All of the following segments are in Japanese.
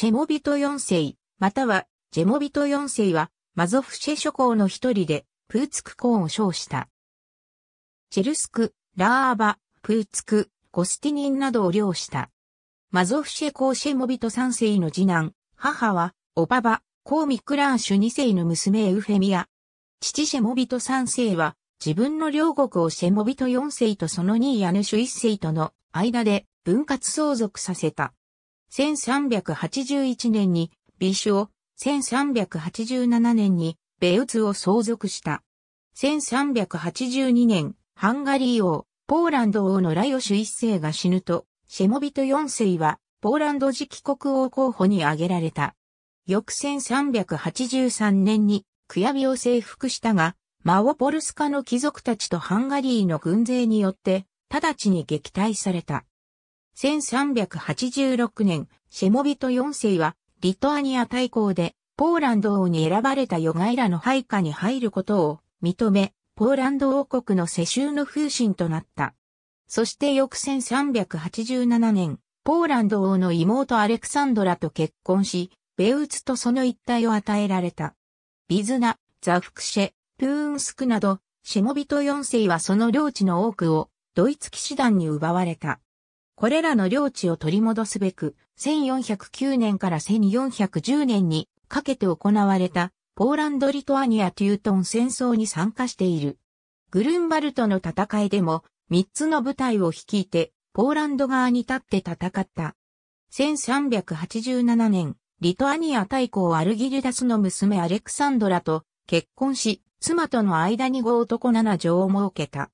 チェモビト4世、または、ジェモビト4世は、マゾフシェ諸侯の一人で、プーツク公を称した。チェルスク、ラーバ、プーツク、ゴスティニンなどを領した。マゾフシェ公シェモビト3世の次男、母は、オババ、公ミクラーシュ2世の娘エウフェミア。父シェモビト3世は、自分の両国をシェモビト4世とその兄ヤヌシュ1世との間で分割相続させた。1381年に美酒を、1387年にベウツを相続した。1382年、ハンガリー王、ポーランド王のラヨシュ一世が死ぬと、シェモビト四世は、ポーランド次期国王候補に挙げられた。翌1383年に、クヤビを征服したが、マオポルスカの貴族たちとハンガリーの軍勢によって、直ちに撃退された。1386年、シェモビト4世は、リトアニア大公で、ポーランド王に選ばれたヨガイラの配下に入ることを認め、ポーランド王国の世襲の風神となった。そして翌1387年、ポーランド王の妹アレクサンドラと結婚し、ベウツとその一帯を与えられた。ビズナ、ザフクシェ、プーンスクなど、シェモビト4世はその領地の多くをドイツ騎士団に奪われた。これらの領地を取り戻すべく、1409年から1410年にかけて行われた、ポーランド・リトアニア・テュートン戦争に参加している。グルンバルトの戦いでも、3つの部隊を率いて、ポーランド側に立って戦った。1387年、リトアニア大公アルギルダスの娘アレクサンドラと結婚し、妻との間に5男7女を設けた。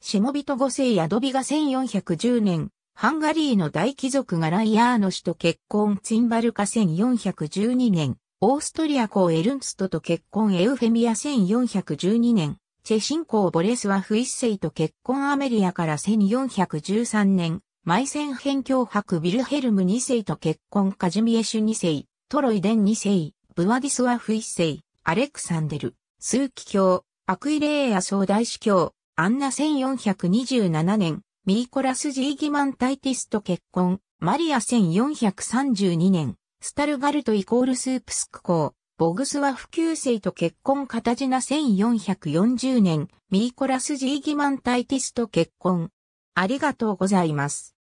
下人五世ヤドビが1410年、ハンガリーの大貴族がライアーノ氏と結婚ツインバルカ1412年、オーストリア公エルンストと結婚エウフェミア1412年、チェシン公ボレスワフ一世と結婚アメリアから1413年、マイセン辺境博ビルヘルム二世と結婚カジミエシュ二世、トロイデン二世、ブワディスワフ一世、アレクサンデル、スーキ教、アクイレーア総大司教、アンナ1427年、ミーコラス・ジーギマン・タイティスと結婚、マリア1432年、スタルガルトイコールスープスク公、ボグスワフ旧世と結婚カタジナ1440年、ミーコラス・ジーギマン・タイティスと結婚。ありがとうございます。